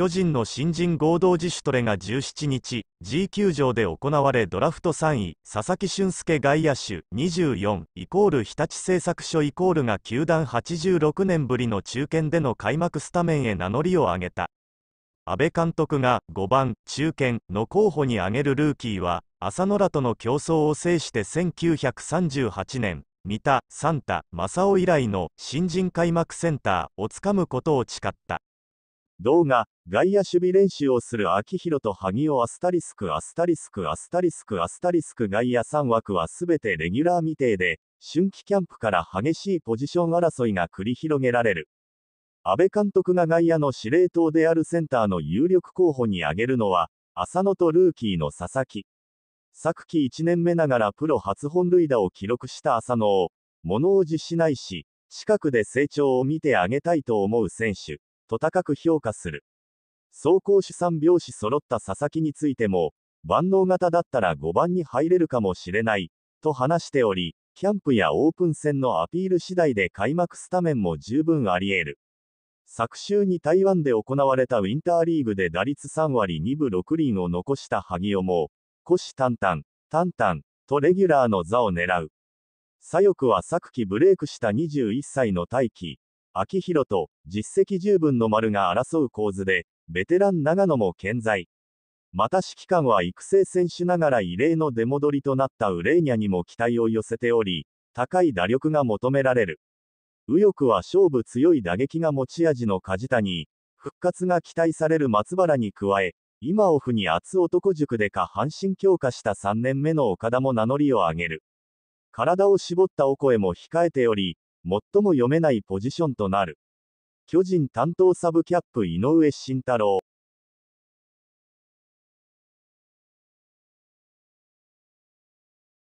巨人の新人合同自主トレが17日、G 球場で行われドラフト3位、佐々木俊介外野手24イコール日立製作所イコールが球団86年ぶりの中堅での開幕スタメンへ名乗りを上げた。安倍監督が5番中堅の候補に挙げるルーキーは浅野らとの競争を制して1938年三田サンタ正雄以来の新人開幕センターをつかむことを誓った動画、外野守備練習をする秋広と萩尾アスタリスクアスタリスクアスタリスクアスタリスク外野3枠はすべてレギュラー未定で、春季キャンプから激しいポジション争いが繰り広げられる。安倍監督が外野の司令塔であるセンターの有力候補に挙げるのは、浅野とルーキーの佐々木。昨季1年目ながらプロ初本塁打を記録した浅野を、物おじしないし、近くで成長を見てあげたいと思う選手。と高く評価する。走攻手3拍子揃った佐々木についても、万能型だったら5番に入れるかもしれない、と話しており、キャンプやオープン戦のアピール次第で開幕スタメンも十分あり得る。昨週に台湾で行われたウィンターリーグで打率3割2分6厘を残した萩尾も、虎視眈々、眈々とレギュラーの座を狙う。左翼は昨季ブレイクした21歳の大輝、秋広と実績十分の丸が争う構図で、ベテラン長野も健在。また指揮官は育成選手ながら異例の出戻りとなったウレーニャにも期待を寄せており、高い打力が求められる。右翼は勝負強い打撃が持ち味の梶谷、復活が期待される松原に加え、今オフに厚男塾で下半身強化した3年目の岡田も名乗りを上げる。体を絞ったお声も控えており、最も読めないポジションとなる。巨人担当サブキャップ井上慎太郎。